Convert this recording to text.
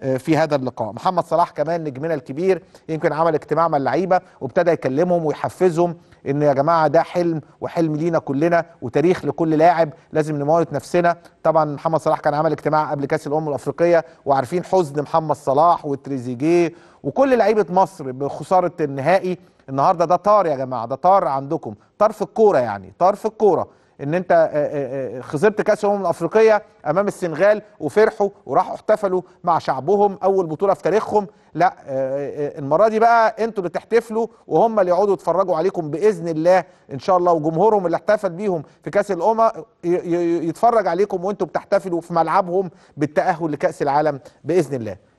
آه، في هذا اللقاء محمد صلاح كمان نجمنا الكبير يمكن عمل اجتماع مع اللعيبه وابتدى يكلمهم ويحفزهم ان يا جماعه ده حلم وحلم لينا كلنا وتاريخ لكل لاعب لازم نموت نفسنا طبعا محمد صلاح كان عمل اجتماع قبل كاس الامم الافريقيه وعارفين حزن محمد صلاح وتريزيجيه وكل لعيبه مصر بخساره النهائي النهارده ده طار يا جماعه ده طار عندكم طار في الكوره يعني طار في الكوره ان انت آه، آه، آه، خسرت كاس الامم الافريقيه امام السنغال وفرحوا وراحوا احتفلوا مع شعبهم اول بطوله في تاريخهم لا المره دي بقى انتوا اللي تحتفلوا وهم اللي يقعدوا يتفرجوا عليكم باذن الله ان شاء الله وجمهورهم اللي احتفل بيهم في كاس الامم يتفرج عليكم وانتوا بتحتفلوا في ملعبهم بالتاهل لكاس العالم باذن الله